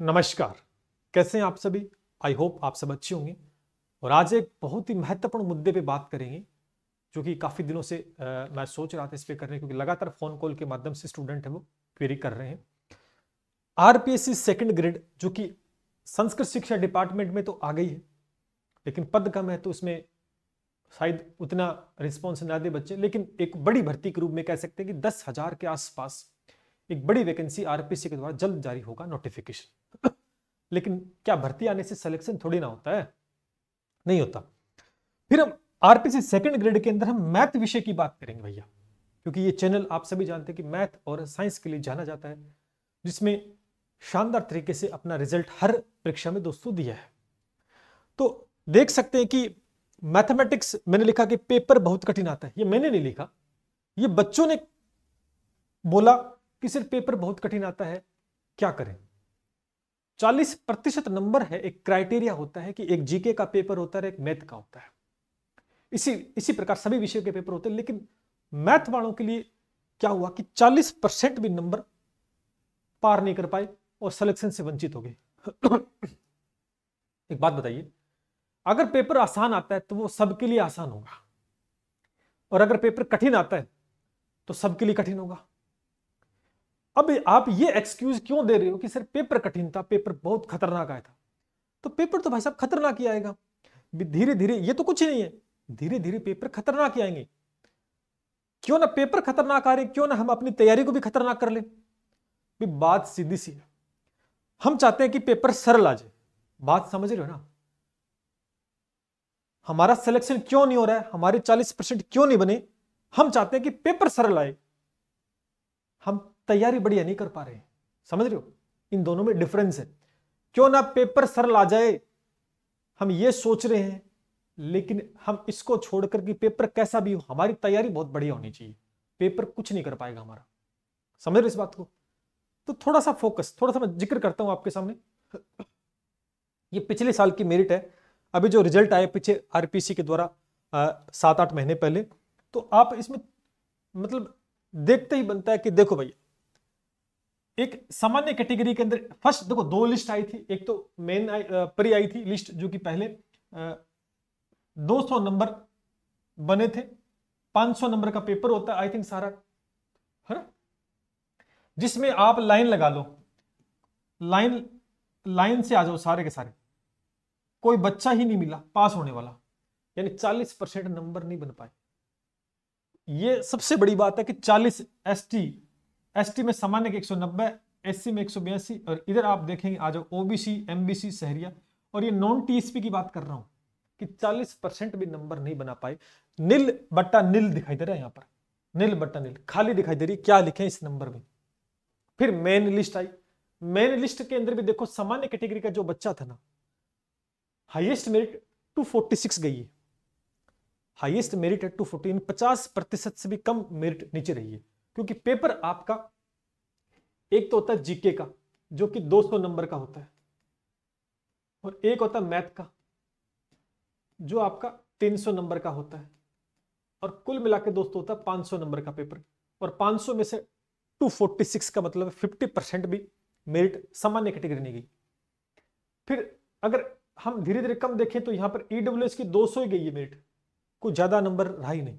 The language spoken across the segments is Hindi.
नमस्कार कैसे हैं आप सभी आई होप आप सब अच्छे होंगे और आज एक बहुत ही महत्वपूर्ण मुद्दे पे बात करेंगे जो कि काफ़ी दिनों से आ, मैं सोच रहा था इस पर करने क्योंकि लगातार फ़ोन कॉल के माध्यम से स्टूडेंट है वो क्वेरी कर रहे हैं आर पी सेकेंड ग्रेड जो कि संस्कृत शिक्षा डिपार्टमेंट में तो आ गई है लेकिन पद कम है तो उसमें शायद उतना रिस्पॉन्स ना दे बच्चे लेकिन एक बड़ी भर्ती के रूप में कह सकते हैं कि दस हज़ार के आसपास एक बड़ी वैकेंसी आरपीसी के द्वारा जल्द जारी होगा नोटिफिकेशन लेकिन क्या भर्ती आने से सिलेक्शन थोड़ी ना होता है नहीं होता फिर हम आरपीसी सेकंड ग्रेड के अंदर हम मैथ विषय की बात करेंगे भैया क्योंकि ये चैनल आप सभी जानते हैं कि मैथ और साइंस के लिए जाना जाता है जिसमें शानदार तरीके से अपना रिजल्ट हर परीक्षा में दोस्तों दिया है तो देख सकते हैं कि मैथमेटिक्स मैंने लिखा कि पेपर बहुत कठिन आता है ये मैंने नहीं लिखा ये बच्चों ने बोला कि सिर्फ पेपर बहुत कठिन आता है क्या करें चालीस प्रतिशत नंबर है एक क्राइटेरिया होता है कि एक जीके का पेपर होता है एक मैथ का होता है इसी इसी प्रकार सभी विषय के पेपर होते हैं लेकिन मैथ वालों के लिए क्या हुआ कि 40 परसेंट भी नंबर पार नहीं कर पाए और सिलेक्शन से वंचित हो गए एक बात बताइए अगर पेपर आसान आता है तो वो सबके लिए आसान होगा और अगर पेपर कठिन आता है तो सबके लिए कठिन होगा अब आप ये एक्सक्यूज क्यों दे रहे हो कि सर पेपर कठिन था पेपर बहुत खतरनाक आया था तो पेपर तो भाई साहब खतरनाक ही आएगा धीरे धीरे ये तो कुछ ही नहीं है धीरे धीरे पेपर खतरनाक ही आएंगे क्यों ना पेपर खतरनाक आ रहे क्यों ना हम अपनी तैयारी को भी खतरनाक कर ले भी बात सीधी सी है हम चाहते हैं कि पेपर सरल आ जाए बात समझ रहे हो ना हमारा सिलेक्शन क्यों नहीं हो रहा है हमारे 40 परसेंट क्यों नहीं बने हम चाहते हैं कि पेपर सरल आए हम तैयारी बढ़िया नहीं कर पा रहे समझ रहे हो इन दोनों में डिफरेंस है क्यों ना पेपर सरल आ जाए हम ये सोच रहे हैं लेकिन हम इसको छोड़कर कि पेपर कैसा भी हो हमारी तैयारी बहुत बढ़िया होनी चाहिए पेपर कुछ नहीं कर पाएगा हमारा समझ रहे इस बात को तो थोड़ा सा फोकस थोड़ा सा मैं जिक्र करता हूं आपके सामने ये पिछले साल की मेरिट है अभी जो रिजल्ट आया पीछे आरपीसी के द्वारा सात आठ महीने पहले तो आप इसमें मतलब देखते ही बनता है कि देखो भैया एक सामान्य कैटेगरी के अंदर फर्स्ट देखो दो लिस्ट आई थी एक तो मेन परी आई थी लिस्ट जो कि पहले दो सौ नंबर बने थे 500 नंबर का पेपर होता है आई थिंक सारा है ना जिसमें आप लाइन लगा लो लाइन लाइन से आ जाओ सारे के सारे कोई बच्चा ही नहीं मिला पास होने वाला यानी 40 परसेंट नंबर नहीं बन पाए ये सबसे बड़ी बात है कि 40 एसटी एसटी में सामान्य के 190 एससी में एक और इधर आप देखेंगे आ जाओ ओबीसी एमबीसी सहरिया और ये नॉन टीएसपी की बात कर रहा हूं कि 40 परसेंट भी नंबर नहीं बना पाए नील बट्टा नील दिखाई दे रहा है यहाँ पर नील बट्टा नील खाली दिखाई दे रही क्या लिखे इस नंबर में फिर मेन लिस्ट आई मेन लिस्ट के अंदर भी देखो सामान्य कैटेगरी का जो बच्चा था ना हाइएस्ट मेरिट टू गई है हाइएस्ट मेरिट है फोर्टी पचास प्रतिशत से भी कम मेरिट नीचे रही है क्योंकि पेपर आपका एक तो होता है जीके का जो कि 200 नंबर का होता है और एक होता है मैथ का जो आपका 300 नंबर का होता है और कुल मिला के दोस्तों होता है 500 नंबर का पेपर और 500 में से 246 का मतलब 50 परसेंट भी मेरिट सामान्य कैटेगरी नहीं गई फिर अगर हम धीरे धीरे कम देखें तो यहां पर ईडब्ल्यू e की 200 ही गई है मेरिट कुछ ज़्यादा नंबर रहा ही नहीं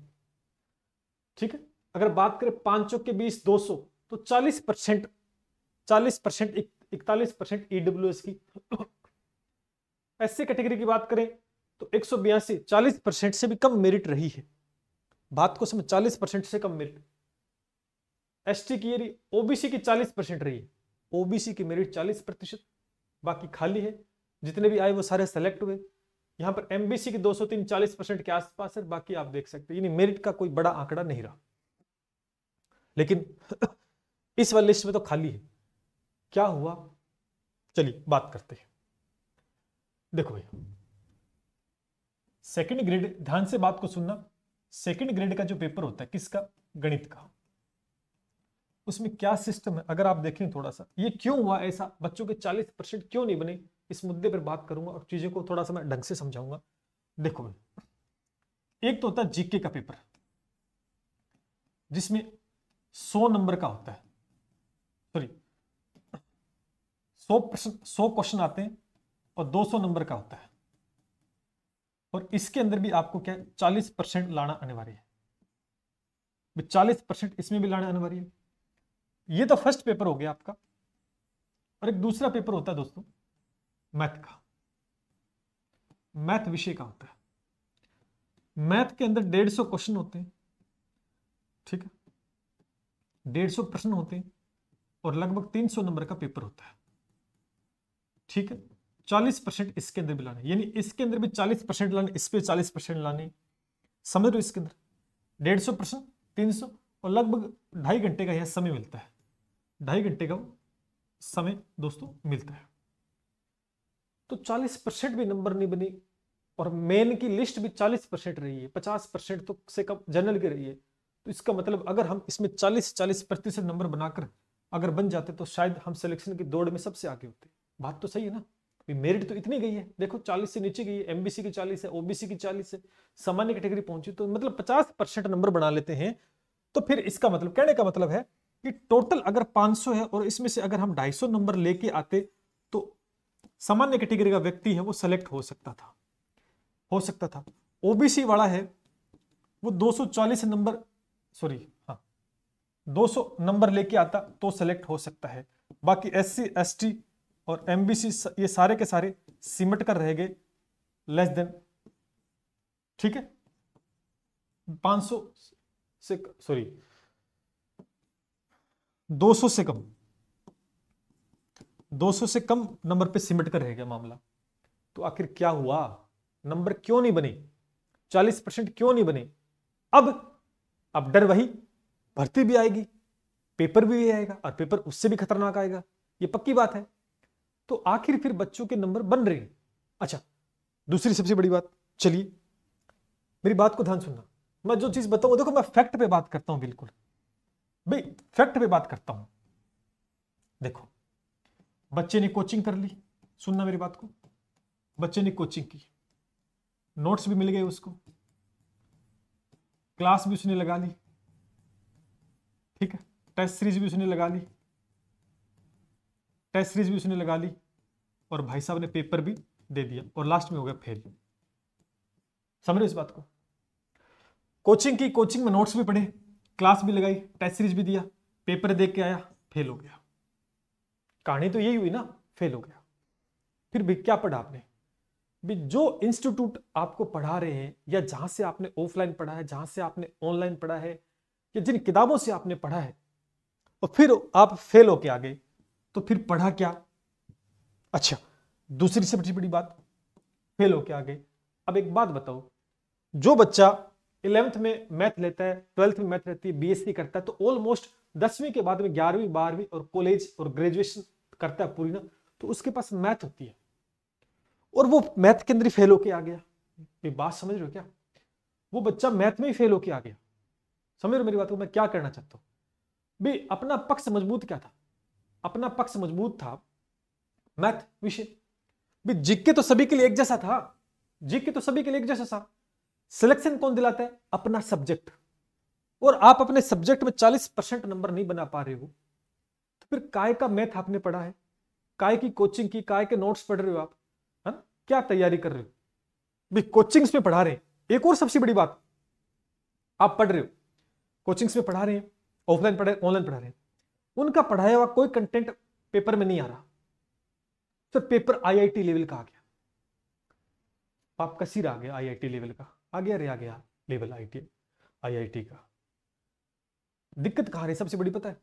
ठीक है अगर बात करें पांचों के बीच 200 तो 40 परसेंट चालीस परसेंट इकतालीस परसेंट ईडब्ल्यू e की ऐसे कैटेगरी की बात करें तो एक सौ बयासी चालीस परसेंट से भी कम मेरिट रही है बात को समझ चालीस परसेंट से कम मेरिट एस टी की ओबीसी की चालीस परसेंट रही है ओबीसी की मेरिट चालीस प्रतिशत बाकी खाली है जितने भी आए वो सारे सेलेक्ट हुए यहाँ पर एमबीसी की तीन चालीस परसेंट के आसपास है बाकी आप देख सकते हैं यानी मेरिट का कोई बड़ा आंकड़ा नहीं रहा लेकिन इस वाली लिस्ट में तो खाली है क्या हुआ चलिए बात करते हैं देखो भैया सेकंड ग्रेड ध्यान से बात को सुनना सेकंड ग्रेड का जो पेपर होता है किसका गणित का उसमें क्या सिस्टम है अगर आप देखें थोड़ा सा ये क्यों हुआ ऐसा बच्चों के 40 परसेंट क्यों नहीं बने इस मुद्दे पर बात करूंगा और चीजों को थोड़ा सा मैं ढंग से समझाऊंगा देखो एक तो होता है जीके का पेपर जिसमें सौ नंबर का होता है सॉरी सौ प्रश्न सौ क्वेश्चन आते हैं और दो सौ नंबर का होता है और इसके अंदर भी आपको क्या चालीस परसेंट लाना अनिवार्य है चालीस परसेंट इसमें भी लाना अनिवार्य है ये तो फर्स्ट पेपर हो गया आपका और एक दूसरा पेपर होता है दोस्तों मैथ का मैथ विषय का होता है मैथ के अंदर डेढ़ सौ क्वेश्चन होते हैं ठीक है डेढ़ सौ प्रश्न होते हैं और लगभग तीन सौ नंबर का पेपर होता है ठीक है चालीस परसेंट इसके अंदर भी लाने यानी इसके अंदर भी चालीस परसेंट लाने इस पर चालीस परसेंट लाने समझ लो इसके अंदर डेढ़ सौ प्रश्न तीन सौ और लगभग ढाई घंटे का यह समय मिलता है ढाई घंटे का समय दोस्तों मिलता है तो चालीस परसेंट भी नंबर नहीं बनी और मेन की लिस्ट भी चालीस परसेंट रही है पचास परसेंट तो से कम जनरल की रही है तो इसका मतलब अगर हम इसमें 40-40 प्रतिशत नंबर बनाकर अगर बन जाते तो शायद हम सिलेक्शन की दौड़ में सबसे आगे होते बात तो सही है ना मेरिट तो इतनी गई है देखो 40 से नीचे गई है एमबीसी की 40 है ओबीसी की 40 है सामान्य कैटेगरी पहुंची तो मतलब 50 परसेंट नंबर बना लेते हैं तो फिर इसका मतलब कहने का मतलब है कि टोटल अगर 500 है और इसमें से अगर हम 250 नंबर लेके आते तो सामान्य कैटेगरी का व्यक्ति है वो सेलेक्ट हो सकता था हो सकता था ओबीसी वाला है वो 240 नंबर सॉरी हाँ 200 नंबर लेके आता तो सेलेक्ट हो सकता है बाकी एस सी एस टी और एम बी सी ये सारे के सारे सिमट कर रह गए लेस देन ठीक है 500 से सॉरी 200 से कम 200 से कम नंबर पे सिमट कर रह गया मामला तो आखिर क्या हुआ नंबर क्यों नहीं बने 40 परसेंट क्यों नहीं बने अब अब डर वही भर्ती भी आएगी पेपर भी, भी आएगा और पेपर उससे भी खतरनाक आएगा ये पक्की बात है तो आखिर फिर बच्चों के नंबर बन रहे हैं अच्छा दूसरी सबसे बड़ी बात चलिए मेरी बात को ध्यान सुनना मैं जो चीज बताऊं देखो मैं फैक्ट पे बात करता हूं बिल्कुल भाई फैक्ट पे बात करता हूं देखो बच्चे ने कोचिंग कर ली सुनना मेरी बात को बच्चे ने कोचिंग की नोट्स भी मिल गए उसको क्लास भी उसने लगा ली ठीक है टेस्ट सीरीज भी उसने लगा ली टेस्ट सीरीज भी उसने लगा ली और भाई साहब ने पेपर भी दे दिया और लास्ट में हो गया फेल समझ इस बात को कोचिंग की कोचिंग में नोट्स भी पढ़े क्लास भी लगाई टेस्ट सीरीज भी दिया पेपर दे के आया फेल हो गया कहानी तो यही हुई ना फेल हो गया फिर भी क्या पढ़ा आपने भी जो इंस्टीट्यूट आपको पढ़ा रहे हैं या जहां से आपने ऑफलाइन पढ़ा है जहां से आपने ऑनलाइन पढ़ा है या जिन किताबों से आपने पढ़ा है और फिर आप फेल होके आ गए तो फिर पढ़ा क्या अच्छा दूसरी सबसे बड़ी बात फेल होके आ गए अब एक बात बताओ जो बच्चा इलेवेंथ में मैथ लेता है ट्वेल्थ में मैथ रहती है बी करता है तो ऑलमोस्ट दसवीं के बाद में ग्यारहवीं बारहवीं और कॉलेज और ग्रेजुएशन करता है पूरी ना तो उसके पास मैथ होती है और वो मैथ के अंदर ही फेल होके आ गया बात समझ रहे हो क्या वो बच्चा मैथ में ही फेल होके आ गया समझ रहे हो मेरी बात को मैं क्या करना चाहता हूँ भी अपना पक्ष मजबूत क्या था अपना पक्ष मजबूत था मैथ विषय भी जिक्के तो सभी के लिए एक जैसा था जिक्के तो सभी के लिए एक जैसा था सिलेक्शन कौन दिलाता है अपना सब्जेक्ट और आप अपने सब्जेक्ट में 40 परसेंट नंबर नहीं बना पा रहे हो तो फिर काय का मैथ आपने पढ़ा है काय की कोचिंग की काय के नोट्स पढ़ रहे हो आप क्या तैयारी कर रहे हो भी कोचिंग्स में पढ़ा रहे हैं एक और सबसे बड़ी बात आप पढ़ रहे हो कोचिंग्स में पढ़ा रहे हैं ऑफलाइन पढ़ा ऑनलाइन पढ़ा रहे हैं उनका पढ़ाया हुआ कोई कंटेंट पेपर में नहीं आ रहा सर पेपर आईआईटी लेवल का आ गया पाप का सिर आ गया आईआईटी लेवल का आ गया रे आ गया लेवल आई आईआईटी का दिक्कत कहा रही सबसे बड़ी पता है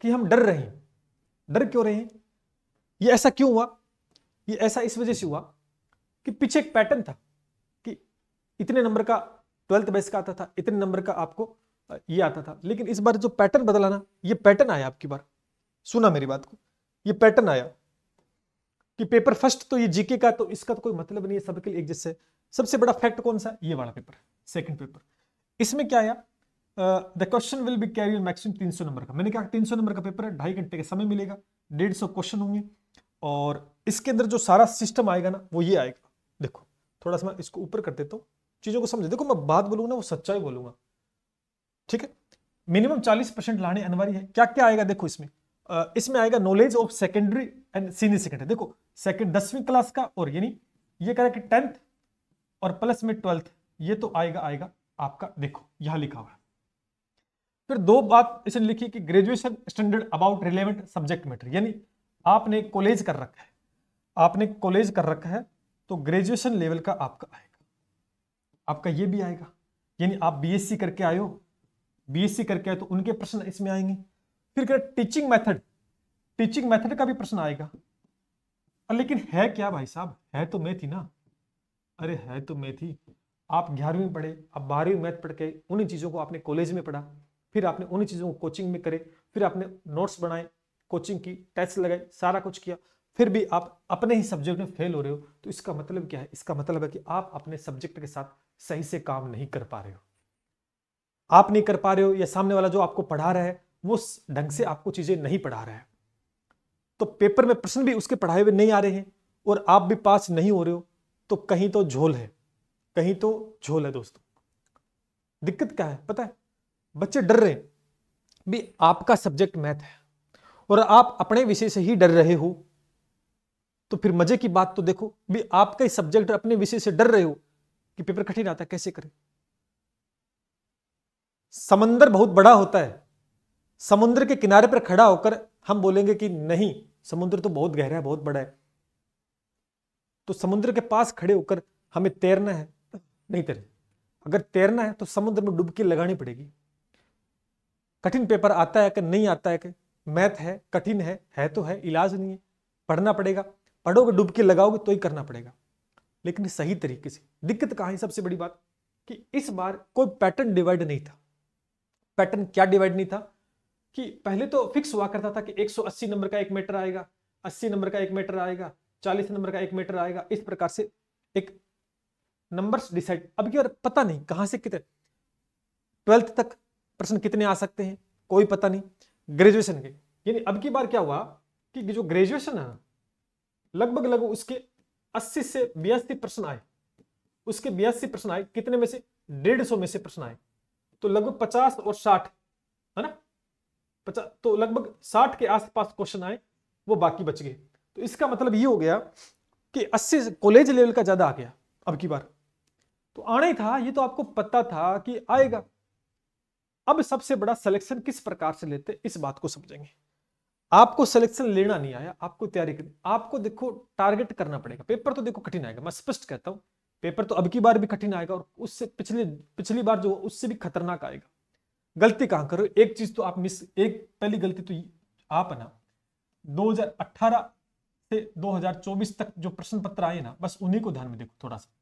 कि हम डर रहे हैं डर क्यों रहे हैं ये ऐसा क्यों हुआ ये ऐसा इस वजह से हुआ कि पीछे एक पैटर्न था कि इतने नंबर का ट्वेल्थ बेस का आता था इतने नंबर का आपको ये आता था लेकिन इस बार जो पैटर्न बदला ना ये पैटर्न आया आपकी बार सुना मेरी बात को ये पैटर्न आया कि पेपर फर्स्ट तो ये जीके का तो इसका तो कोई मतलब नहीं है सबके लिए एक जैसे सबसे बड़ा फैक्ट कौन सा ये वाला पेपर सेकंड पेपर इसमें क्या आया the question will be carry maximum 300 number का मैंने कहा 300 नंबर का पेपर है ढाई घंटे का समय मिलेगा डेढ़ सौ क्वेश्चन होंगे और इसके अंदर जो सारा सिस्टम आएगा ना वो ये आएगा देखो थोड़ा सा मैं इसको ऊपर कर देता हूँ चीज़ों को समझ देखो मैं बात बोलूंगा ना वो सच्चाई बोलूंगा ठीक है मिनिमम चालीस परसेंट लाने अनिवार्य है क्या क्या आएगा देखो इसमें आ, इसमें आएगा knowledge of secondary and senior secondary देखो सेकेंड दसवीं क्लास का और यानी ये कह रहा है कि टेंथ और प्लस में ट्वेल्थ ये तो आएगा आएगा आपका देखो यहां लिखा हुआ है फिर दो बात इसने लिखी कि graduation standard about relevant subject matter यानी आपने कॉलेज कर रखा है आपने कॉलेज कर रखा है तो ग्रेजुएशन लेवल का आपका आएगा आपका ये भी आएगा यानी आप बीएससी करके आयो बीएससी करके आए तो उनके प्रश्न इसमें आएंगे फिर क्या टीचिंग मेथड टीचिंग मेथड का भी प्रश्न आएगा लेकिन है क्या भाई साहब है तो मैं थी ना अरे है तो मैं थी आप ग्यारहवीं पढ़े आप बारहवीं मैथ पढ़ के उन्हीं चीज़ों को आपने कॉलेज में पढ़ा फिर आपने उन्हीं चीज़ों को कोचिंग में करे फिर आपने नोट्स बनाए कोचिंग की टेस्ट लगाई सारा कुछ किया फिर भी आप अपने ही सब्जेक्ट में फेल हो रहे हो तो इसका मतलब क्या है इसका मतलब है कि आप अपने सब्जेक्ट के साथ सही से काम नहीं कर पा रहे हो आप नहीं कर पा रहे हो या सामने वाला जो आपको पढ़ा रहा है वो ढंग से आपको चीजें नहीं पढ़ा रहा है तो पेपर में प्रश्न भी उसके पढ़ाए हुए नहीं आ रहे हैं और आप भी पास नहीं हो रहे हो तो कहीं तो झोल है कहीं तो झोल है दोस्तों दिक्कत क्या है पता है बच्चे डर रहे हैं भी आपका सब्जेक्ट मैथ है और आप अपने विषय से ही डर रहे हो तो फिर मजे की बात तो देखो भी आपका ही सब्जेक्ट अपने विषय से डर रहे हो कि पेपर कठिन आता है कैसे करें समंदर बहुत बड़ा होता है समुद्र के किनारे पर खड़ा होकर हम बोलेंगे कि नहीं समुद्र तो बहुत गहरा है बहुत बड़ा है तो समुद्र के पास खड़े होकर हमें तैरना है नहीं तैरना अगर तैरना है तो समुद्र में डुबकी लगानी पड़ेगी कठिन पेपर आता है कि नहीं आता है कि मैथ है कठिन है है तो है इलाज नहीं है पढ़ना पड़ेगा पढ़ोगे डुबकी लगाओगे तो ही करना पड़ेगा लेकिन सही तरीके से दिक्कत कहा है सबसे बड़ी बात कि इस बार कोई पैटर्न डिवाइड नहीं था पैटर्न क्या डिवाइड नहीं था कि पहले तो फिक्स हुआ करता था कि 180 नंबर का एक मीटर आएगा 80 नंबर का एक मीटर आएगा 40 नंबर का एक मीटर आएगा इस प्रकार से एक नंबर्स डिसाइड अब की पता नहीं कहां से कितने ट्वेल्थ तक प्रश्न कितने आ सकते हैं कोई पता नहीं ग्रेजुएशन के यानी अब की बार क्या हुआ कि जो ग्रेजुएशन है लगभग लगभग उसके 80 से बयासी प्रश्न आए उसके बयासी प्रश्न आए कितने में से डेढ़ सौ में से प्रश्न आए तो लगभग 50 और 60 है ना पचास तो लगभग 60 के आसपास क्वेश्चन आए वो बाकी बच गए तो इसका मतलब ये हो गया कि 80 कॉलेज लेवल का ज्यादा आ गया अब की बार तो आना ही था ये तो आपको पता था कि आएगा अब सबसे बड़ा सिलेक्शन किस प्रकार से लेते इस बात को समझेंगे आपको सिलेक्शन लेना नहीं आया आपको तैयारी करनी आपको देखो टारगेट करना पड़ेगा पेपर तो देखो कठिन आएगा मैं स्पष्ट कहता हूं पेपर तो अब की बार भी कठिन आएगा और उससे पिछले पिछली बार जो उससे भी खतरनाक आएगा गलती कहां करो एक चीज तो आप मिस एक पहली गलती तो आप ना 2018 से 2024 तक जो प्रश्न पत्र आए ना बस उन्हीं को ध्यान में देखो थोड़ा सा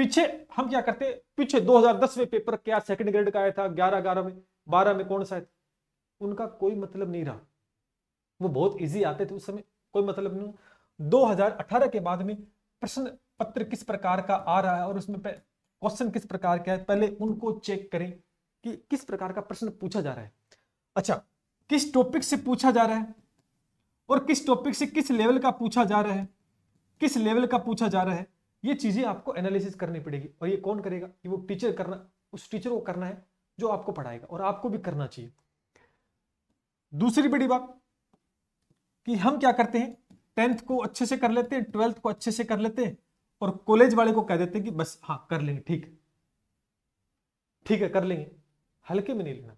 पीछे हम क्या करते हैं पीछे 2010 में पेपर क्या सेकंड ग्रेड का आया था 11 11 में 12 में कौन सा है उनका कोई मतलब नहीं रहा वो बहुत इजी आते थे उस समय कोई मतलब नहीं 2018 के बाद में प्रश्न पत्र किस प्रकार का आ रहा है और उसमें क्वेश्चन किस प्रकार का है पहले उनको चेक करें कि किस प्रकार का प्रश्न पूछा जा रहा है अच्छा किस टॉपिक से पूछा जा रहा है और किस टॉपिक से किस लेवल का पूछा जा रहा है किस लेवल का पूछा जा रहा है ये चीज़ें आपको एनालिसिस करनी पड़ेगी और ये कौन करेगा कि वो टीचर करना उस टीचर को करना है जो आपको पढ़ाएगा और आपको भी करना चाहिए दूसरी बड़ी बात कि हम क्या करते हैं टेंथ को अच्छे से कर लेते हैं ट्वेल्थ को अच्छे से कर लेते हैं और कॉलेज वाले को कह देते हैं कि बस हाँ कर लेंगे ठीक है ठीक है कर लेंगे हल्के में नहीं लेना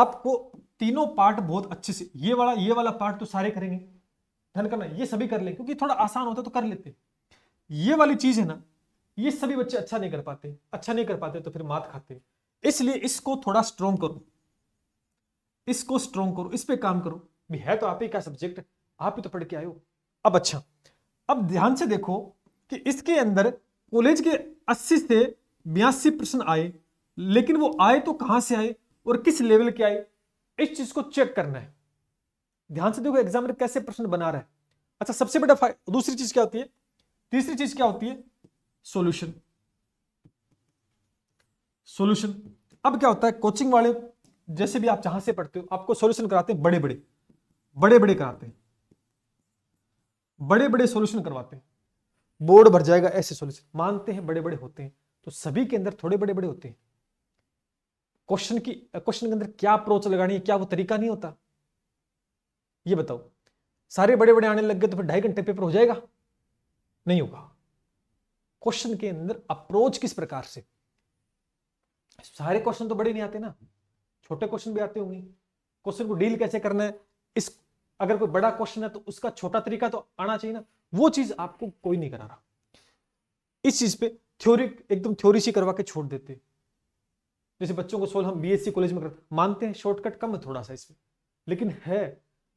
आपको तीनों पार्ट बहुत अच्छे से ये वाला ये वाला पार्ट तो सारे करेंगे धन करना ये सभी कर लेंगे क्योंकि थोड़ा आसान होता तो कर लेते हैं ये वाली चीज है ना ये सभी बच्चे अच्छा नहीं कर पाते अच्छा नहीं कर पाते तो फिर मात खाते इसलिए इसको थोड़ा स्ट्रोंग करो इसको स्ट्रोंग करो इस पर काम करो भी है तो आप ही का सब्जेक्ट आप ही तो पढ़ के आए अब अच्छा अब ध्यान से देखो कि इसके अंदर कॉलेज के 80 से बयासी प्रश्न आए लेकिन वो आए तो कहां से आए और किस लेवल के आए इस चीज को चेक करना है ध्यान से देखो एग्जामिनर कैसे प्रश्न बना रहा है अच्छा सबसे बड़ा दूसरी चीज क्या होती है तीसरी चीज क्या होती है सॉल्यूशन सॉल्यूशन अब क्या होता है कोचिंग वाले जैसे भी आप जहां से पढ़ते हो आपको सॉल्यूशन कराते हैं बड़े बड़े बड़े बड़े कराते हैं बड़े बड़े सॉल्यूशन करवाते हैं बोर्ड भर जाएगा ऐसे सॉल्यूशन मानते हैं बड़े बड़े होते हैं तो सभी के अंदर थोड़े बड़े बड़े होते हैं क्वेश्चन की क्वेश्चन के अंदर क्या अप्रोच लगानी है क्या वो तरीका नहीं होता ये बताओ सारे बड़े बड़े आने लग गए तो फिर ढाई घंटे पेपर हो जाएगा नहीं होगा क्वेश्चन के अंदर अप्रोच किस प्रकार से सारे क्वेश्चन तो बड़े नहीं आते ना छोटे क्वेश्चन भी आते होंगे क्वेश्चन को डील कैसे करना है इस अगर कोई बड़ा क्वेश्चन है तो उसका छोटा तरीका तो आना चाहिए ना वो चीज आपको कोई नहीं करा रहा इस चीज पे थ्योरी एकदम थ्योरी सी करवा के छोड़ देते जैसे बच्चों को सोल हम बीएससी कॉलेज में करते मानते हैं शॉर्टकट कम है थोड़ा सा इसमें लेकिन है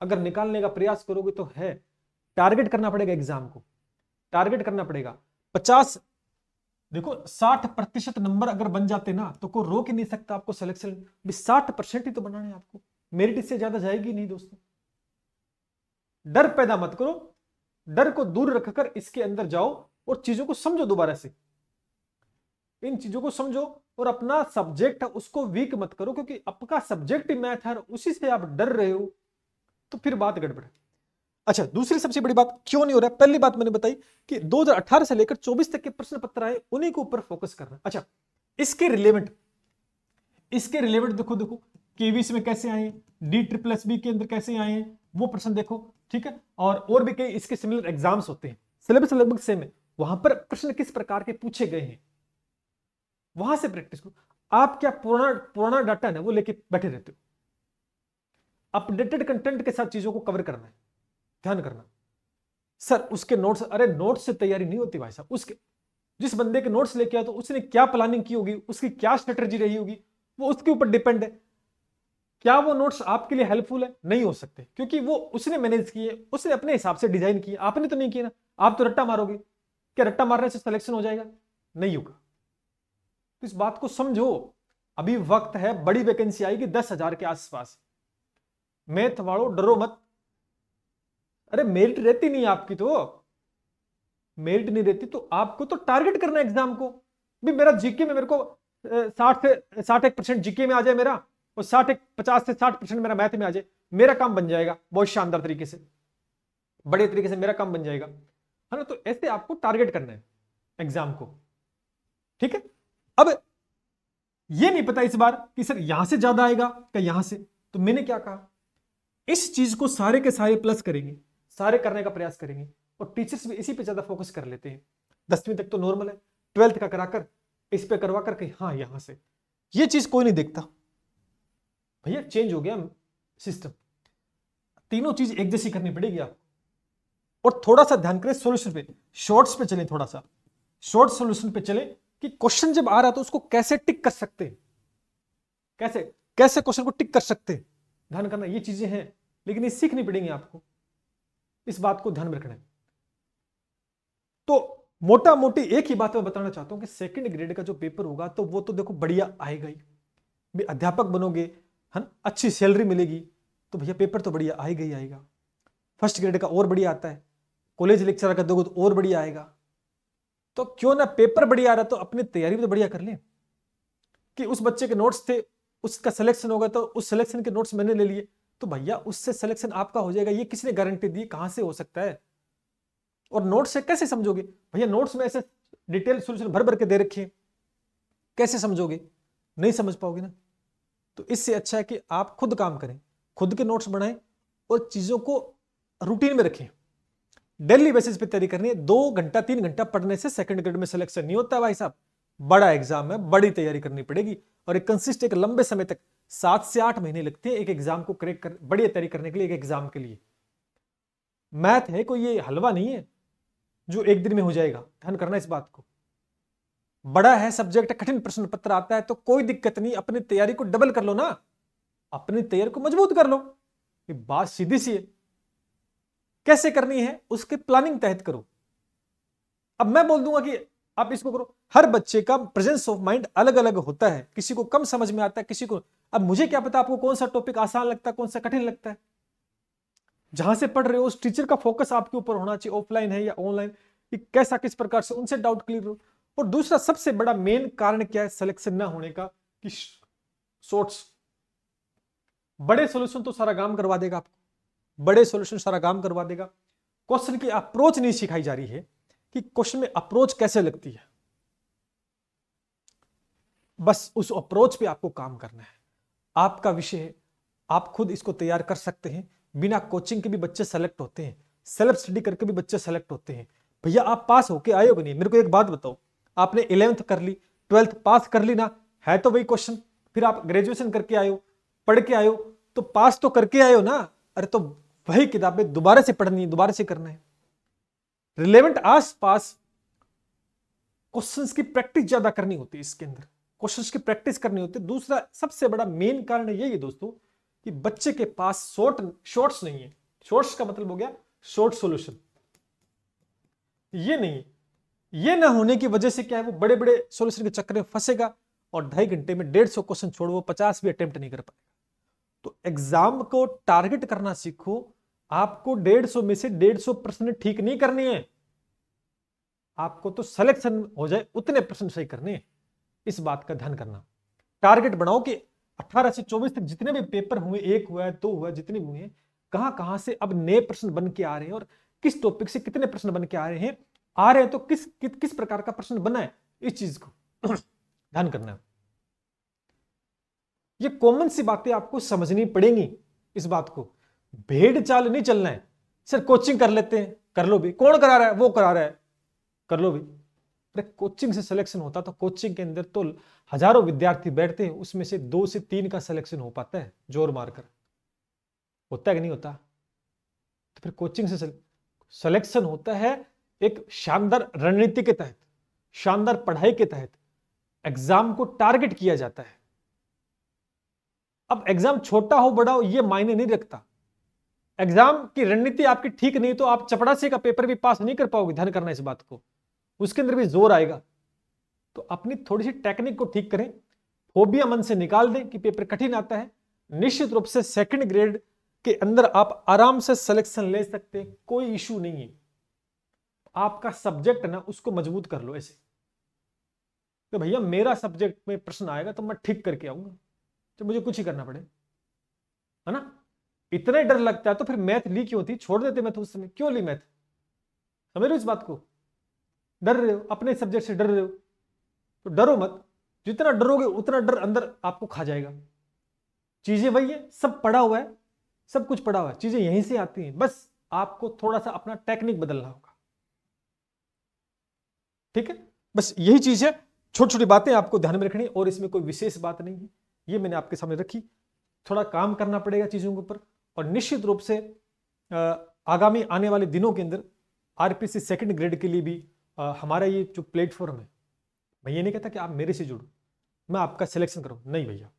अगर निकालने का प्रयास करोगे तो है टारगेट करना पड़ेगा एग्जाम को टारगेट करना पड़ेगा पचास देखो साठ प्रतिशत नंबर अगर बन जाते ना तो कोई रोक ही नहीं सकता आपको सिलेक्शन भी साठ परसेंट ही तो बनाना है आपको मेरिट इससे ज्यादा जाएगी नहीं दोस्तों डर पैदा मत करो डर को दूर रखकर इसके अंदर जाओ और चीजों को समझो दोबारा से इन चीजों को समझो और अपना सब्जेक्ट है उसको वीक मत करो क्योंकि आपका सब्जेक्ट ही मैथ है उसी से आप डर रहे हो तो फिर बात गड़बड़ है अच्छा दूसरी सबसे बड़ी बात क्यों नहीं हो रहा है पहली बात मैंने बताई कि 2018 से लेकर 24 तक के प्रश्न पत्र आए उन्हीं के ऊपर फोकस करना अच्छा इसके रिलेवेंट इसके रिलेवेंट देखो देखो केवीस में कैसे आए डी ट्रिपल एस बी के अंदर कैसे आए हैं वो प्रश्न देखो ठीक है और और भी कई इसके सिमिलर एग्जाम्स होते हैं सिलेबस लगभग सेम है वहां पर प्रश्न किस प्रकार के पूछे गए हैं वहां से प्रैक्टिस करो आप क्या पुराना पुराना डाटा ना वो लेके बैठे रहते हो अपडेटेड कंटेंट के साथ चीजों को कवर करना है ध्यान करना सर उसके नोट्स अरे नोट्स से तैयारी नहीं होती भाई साहब उसके जिस बंदे के नोट्स लेके आया तो उसने क्या प्लानिंग की होगी उसकी क्या स्ट्रेटर्जी रही होगी वो उसके ऊपर डिपेंड है क्या वो नोट्स आपके लिए हेल्पफुल है नहीं हो सकते क्योंकि वो उसने मैनेज किए उसने अपने हिसाब से डिजाइन किए आपने तो नहीं किया ना आप तो रट्टा मारोगे क्या रट्टा मारने से सिलेक्शन हो जाएगा नहीं होगा तो इस बात को समझो अभी वक्त है बड़ी वैकेंसी आएगी दस हजार के आसपास मैथ वालों डरो मत अरे मेरिट रहती नहीं आपकी तो मेरिट नहीं रहती तो आपको तो टारगेट करना एग्जाम को भी मेरा जीके में मेरे को साठ से साठ एक परसेंट जीके में आ जाए मेरा और साठ एक पचास से साठ परसेंट मेरा मैथ में आ जाए मेरा काम बन जाएगा बहुत शानदार तरीके से बड़े तरीके से मेरा काम बन जाएगा है ना तो ऐसे आपको टारगेट करना है एग्जाम को ठीक है अब ये नहीं पता इस बार कि सर यहां से ज्यादा आएगा क्या यहां से तो मैंने क्या कहा इस चीज को सारे के सारे प्लस करेंगे सारे करने का प्रयास करेंगे और टीचर्स भी इसी पे ज़्यादा फोकस कर लेते हैं दसवीं तक तो नॉर्मल है ट्वेल्थ का कराकर इस पे करवा कर कहीं हाँ यहां से ये चीज़ कोई नहीं देखता भैया चेंज हो गया सिस्टम तीनों चीज़ एक जैसी करनी पड़ेगी आपको और थोड़ा सा ध्यान करें सोल्यूशन पे शॉर्ट्स पे चले थोड़ा सा शॉर्ट सोल्यूशन पे चले कि क्वेश्चन जब आ रहा तो उसको कैसे टिक कर सकते हैं कैसे कैसे क्वेश्चन को टिक कर सकते हैं ध्यान करना ये चीज़ें हैं लेकिन ये सीखनी पड़ेंगी आपको इस बात को ध्यान में रखना है तो मोटा मोटी एक ही बात मैं बताना चाहता हूं कि सेकंड ग्रेड का जो पेपर होगा तो वो तो देखो बढ़िया आएगा ही अध्यापक बनोगे है ना अच्छी सैलरी मिलेगी तो भैया पेपर तो बढ़िया आएगा ही आएगा फर्स्ट ग्रेड का और बढ़िया आता है कॉलेज लेक्चर का दोगे तो और बढ़िया आएगा तो क्यों ना पेपर बढ़िया आ रहा तो अपनी तैयारी भी तो बढ़िया कर लें कि उस बच्चे के नोट्स थे उसका सिलेक्शन होगा तो उस सिलेक्शन के नोट्स मैंने ले लिए तो भैया उससे सिलेक्शन आपका हो जाएगा ये किसने गारंटी दी कहां से हो सकता है और नोट्स से कैसे समझोगे भैया नोट्स में ऐसे डिटेल सोल्यूशन भर भर के दे हैं कैसे समझोगे नहीं समझ पाओगे ना तो इससे अच्छा है कि आप खुद काम करें खुद के नोट्स बनाएं और चीज़ों को रूटीन में रखें डेली बेसिस पे तैयारी करनी है दो घंटा तीन घंटा पढ़ने से सेकंड ग्रेड में सिलेक्शन नहीं होता भाई साहब बड़ा एग्जाम है बड़ी तैयारी करनी पड़ेगी और एक कंसिस्ट एक लंबे समय तक सात से आठ महीने लगते हैं एक एग्जाम को क्रैक कर बढ़िया तैयारी करने के लिए एक एग्जाम के लिए मैथ है कोई ये हलवा नहीं है जो एक दिन में हो जाएगा ध्यान करना इस बात को बड़ा है सब्जेक्ट कठिन प्रश्न पत्र आता है तो कोई दिक्कत नहीं अपनी तैयारी को डबल कर लो ना अपनी तैयारी को मजबूत कर लो ये बात सीधी सी है कैसे करनी है उसके प्लानिंग तहत करो अब मैं बोल दूंगा कि आप इसको करो हर बच्चे का प्रेजेंस ऑफ माइंड अलग अलग होता है किसी को कम समझ में आता है किसी को अब मुझे क्या पता आपको कौन सा टॉपिक आसान लगता है कौन सा कठिन लगता है जहां से पढ़ रहे हो उस टीचर का फोकस आपके ऊपर होना चाहिए ऑफलाइन है या ऑनलाइन कि कैसा किस प्रकार से उनसे डाउट क्लियर हो और दूसरा सबसे बड़ा मेन कारण क्या है सिलेक्शन ना होने का कि शॉर्ट्स बड़े सॉल्यूशन तो सारा काम करवा देगा आपको बड़े सॉल्यूशन सारा काम करवा देगा क्वेश्चन की अप्रोच नहीं सिखाई जा रही है कि क्वेश्चन में अप्रोच कैसे लगती है बस उस अप्रोच पे आपको काम करना है आपका विषय है आप खुद इसको तैयार कर सकते हैं बिना कोचिंग के भी बच्चे सेलेक्ट होते हैं सेल्फ स्टडी करके भी बच्चे सेलेक्ट होते हैं भैया आप पास होके आए हो नहीं मेरे को एक बात बताओ आपने इलेवंथ कर ली ट्वेल्थ पास कर ली ना है तो वही क्वेश्चन फिर आप ग्रेजुएशन करके आयो पढ़ के आयो तो पास तो करके आयो ना अरे तो वही किताबें दोबारा से पढ़नी है दोबारा से करना है रिलेवेंट आस पास क्वेश्चन की प्रैक्टिस ज्यादा करनी होती है इसके अंदर कोशिश की प्रैक्टिस करनी होती है दूसरा सबसे बड़ा मेन कारण यही है दोस्तों कि बच्चे के पास शॉर्ट शॉर्ट्स नहीं है शॉर्ट्स का मतलब हो गया शॉर्ट सोल्यूशन ये नहीं है ये ना होने की वजह से क्या है वो बड़े बड़े सोल्यूशन के चक्कर में फंसेगा और ढाई घंटे में डेढ़ सौ क्वेश्चन छोड़ वो पचास भी अटेम्प्ट नहीं कर पाएगा तो एग्जाम को टारगेट करना सीखो आपको डेढ़ सौ में से डेढ़ सौ प्रश्न ठीक नहीं करनी है आपको तो सिलेक्शन हो जाए उतने प्रश्न सही करने हैं इस बात का ध्यान करना टारगेट बनाओ कि 18 से 24 तक जितने भी पेपर हुए एक हुआ दो हुआ जितने हुए हैं कहाँ कहाँ से अब नए प्रश्न बन के आ रहे हैं और किस टॉपिक से कितने प्रश्न बन के आ रहे हैं आ रहे हैं तो किस कि, किस प्रकार का प्रश्न बना है इस चीज को ध्यान करना है ये कॉमन सी बातें आपको समझनी पड़ेंगी इस बात को भेड़ चाल नहीं चलना है सर कोचिंग कर लेते हैं कर लो भी कौन करा रहा है वो करा रहा है कर लो भी अगर कोचिंग से सिलेक्शन होता तो कोचिंग के अंदर तो हजारों विद्यार्थी बैठते हैं उसमें से दो से तीन का सिलेक्शन हो पाता है जोर मारकर होता है कि नहीं होता तो फिर कोचिंग से सिलेक्शन होता है एक शानदार रणनीति के तहत शानदार पढ़ाई के तहत एग्जाम को टारगेट किया जाता है अब एग्जाम छोटा हो बड़ा हो यह मायने नहीं रखता एग्जाम की रणनीति आपकी ठीक नहीं तो आप चपड़ासी का पेपर भी पास नहीं कर पाओगे ध्यान करना इस बात को उसके अंदर भी जोर आएगा तो अपनी थोड़ी सी टेक्निक को ठीक करें फोबिया मन से निकाल दें कि पेपर कठिन आता है निश्चित रूप से सेकंड ग्रेड के अंदर आप आराम से सिलेक्शन ले सकते हैं कोई इश्यू नहीं है आपका सब्जेक्ट ना उसको मजबूत कर लो ऐसे तो भैया मेरा सब्जेक्ट में प्रश्न आएगा तो मैं ठीक करके आऊंगा तो मुझे कुछ ही करना पड़े है ना इतना डर लगता है तो फिर मैथ ली क्यों थी छोड़ देते मैथ उस समय क्यों ली मैथ समझ लो इस बात को डर रहे हो अपने सब्जेक्ट से डर रहे हो तो डरो मत जितना डरोगे उतना डर अंदर आपको खा जाएगा चीज़ें वही है सब पड़ा हुआ है सब कुछ पड़ा हुआ है चीज़ें यहीं से आती हैं बस आपको थोड़ा सा अपना टेक्निक बदलना होगा ठीक है बस यही चीज़ है छोटी छोटी बातें आपको ध्यान में रखनी और इसमें कोई विशेष बात नहीं है ये मैंने आपके सामने रखी थोड़ा काम करना पड़ेगा चीज़ों के ऊपर और निश्चित रूप से आगामी आने वाले दिनों के अंदर आरपीसी सेकेंड ग्रेड के लिए भी आ, हमारा ये जो प्लेटफॉर्म है मैं ये नहीं कहता कि आप मेरे से जुड़ो मैं आपका सिलेक्शन करूँ नहीं भैया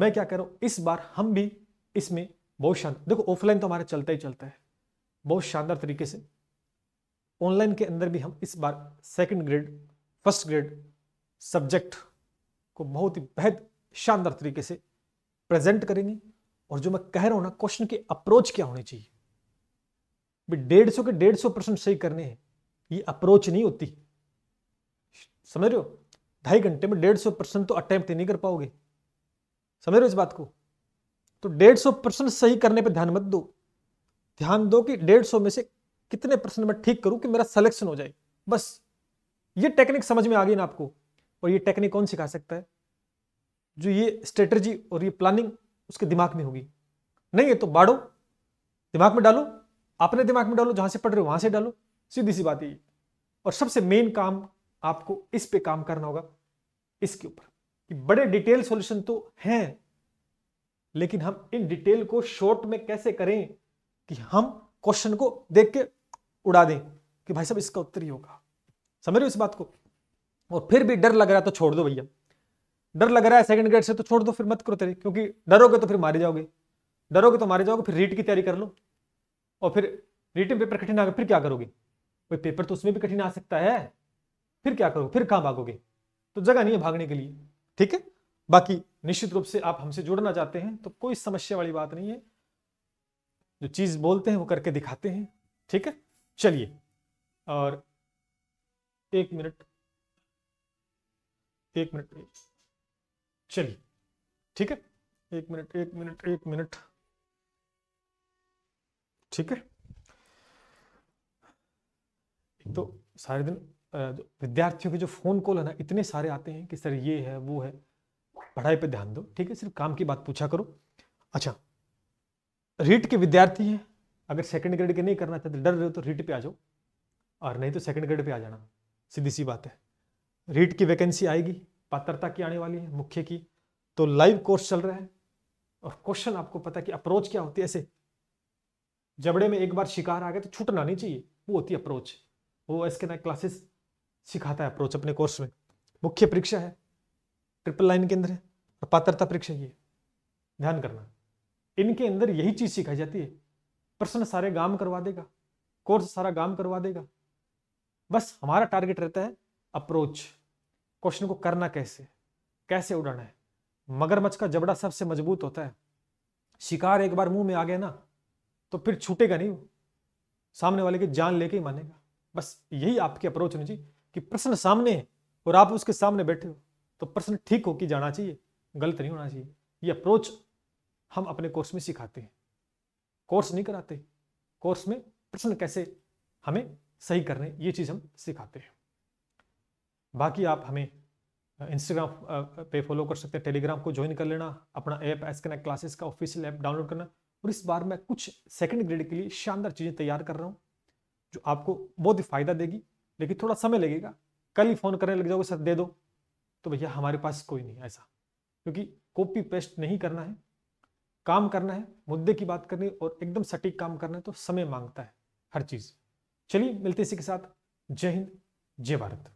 मैं क्या करूँ इस बार हम भी इसमें बहुत शानदार देखो ऑफलाइन तो हमारा चलता ही चलता है बहुत शानदार तरीके से ऑनलाइन के अंदर भी हम इस बार second grade first grade subject को बहुत ही बेहद शानदार तरीके से प्रेजेंट करेंगे और जो मैं कह रहा हूँ ना क्वेश्चन की अप्रोच क्या होनी चाहिए डेढ़ सौ के डेढ़ सौ परसेंट सही करने हैं ये अप्रोच नहीं होती समझ रहे हो ढाई घंटे में डेढ़ सौ परसेंट तो अटैम्प्ट नहीं कर पाओगे समझ रहे हो इस बात को तो डेढ़ सौ परसेंट सही करने पे ध्यान मत दो ध्यान दो कि डेढ़ सौ में से कितने परसेंट मैं ठीक करूं कि मेरा सिलेक्शन हो जाए बस ये टेक्निक समझ में आ गई ना आपको और ये टेक्निक कौन सिखा सकता है जो ये स्ट्रेटजी और ये प्लानिंग उसके दिमाग में होगी नहीं है तो बाढ़ो दिमाग में डालो अपने दिमाग में डालो जहां से पढ़ रहे हो वहां से डालो सीधी सी बात है और सबसे मेन काम आपको इस पे काम करना होगा इसके ऊपर कि बड़े डिटेल सॉल्यूशन तो हैं लेकिन हम इन डिटेल को शॉर्ट में कैसे करें कि हम क्वेश्चन को देख के उड़ा दें कि भाई साहब इसका उत्तर ही होगा समझ रहे हो इस बात को और फिर भी डर लग रहा है तो छोड़ दो भैया डर लग रहा है सेकंड ग्रेड से तो छोड़ दो फिर मत करो तेरे क्योंकि डरोगे तो फिर मारे जाओगे डरोगे तो मारे जाओगे फिर रीट की तैयारी कर लो और फिर रिटर्न पेपर कठिन आगे फिर क्या करोगे भाई पेपर तो उसमें भी कठिन आ सकता है फिर क्या करोगे फिर कहाँ भागोगे तो जगह नहीं है भागने के लिए ठीक है बाकी निश्चित रूप से आप हमसे जुड़ना चाहते हैं तो कोई समस्या वाली बात नहीं है जो चीज़ बोलते हैं वो करके दिखाते हैं ठीक है चलिए और एक मिनट एक मिनट चलिए ठीक है एक मिनट एक मिनट एक मिनट ठीक है तो सारे दिन विद्यार्थियों के जो फ़ोन कॉल है ना इतने सारे आते हैं कि सर ये है वो है पढ़ाई पे ध्यान दो ठीक है सिर्फ काम की बात पूछा करो अच्छा रीट के विद्यार्थी हैं अगर सेकंड ग्रेड के नहीं करना चाहते तो डर रहे हो तो रीट पे आ जाओ और नहीं तो सेकंड ग्रेड पे आ जाना सीधी सी बात है रीट की वैकेंसी आएगी पात्रता की आने वाली है मुख्य की तो लाइव कोर्स चल रहा है और क्वेश्चन आपको पता है कि अप्रोच क्या होती है ऐसे जबड़े में एक बार शिकार आ गया तो छूटना नहीं चाहिए वो होती अप्रोच वो एस के नायक क्लासेस सिखाता है अप्रोच अपने कोर्स में मुख्य परीक्षा है ट्रिपल लाइन के अंदर है और पात्रता परीक्षा ये ध्यान करना इनके अंदर यही चीज़ सिखाई जाती है प्रश्न सारे काम करवा देगा कोर्स सारा काम करवा देगा बस हमारा टारगेट रहता है अप्रोच क्वेश्चन को करना कैसे कैसे उड़ाना है मगरमच्छ का जबड़ा सबसे मजबूत होता है शिकार एक बार मुंह में आ गया ना तो फिर छूटेगा नहीं वो सामने वाले की जान लेके ही मानेगा बस यही आपकी अप्रोच होनी चाहिए कि प्रश्न सामने है और आप उसके सामने बैठे हो तो प्रश्न ठीक कि जाना चाहिए गलत नहीं होना चाहिए ये अप्रोच हम अपने कोर्स में सिखाते हैं कोर्स नहीं कराते कोर्स में प्रश्न कैसे हमें सही करने ये चीज़ हम सिखाते हैं बाकी आप हमें इंस्टाग्राम पे फॉलो कर सकते हैं टेलीग्राम को ज्वाइन कर लेना अपना ऐप एस कनेक्ट क्लासेस का ऑफिशियल ऐप डाउनलोड करना और इस बार मैं कुछ सेकंड ग्रेड के लिए शानदार चीज़ें तैयार कर रहा हूँ जो आपको बहुत ही फायदा देगी लेकिन थोड़ा समय लगेगा कल ही फोन करने लग जाओगे सर दे दो तो भैया हमारे पास कोई नहीं ऐसा क्योंकि कॉपी पेस्ट नहीं करना है काम करना है मुद्दे की बात करनी और एकदम सटीक काम करना है तो समय मांगता है हर चीज़ चलिए मिलते इसी के साथ जय हिंद जय भारत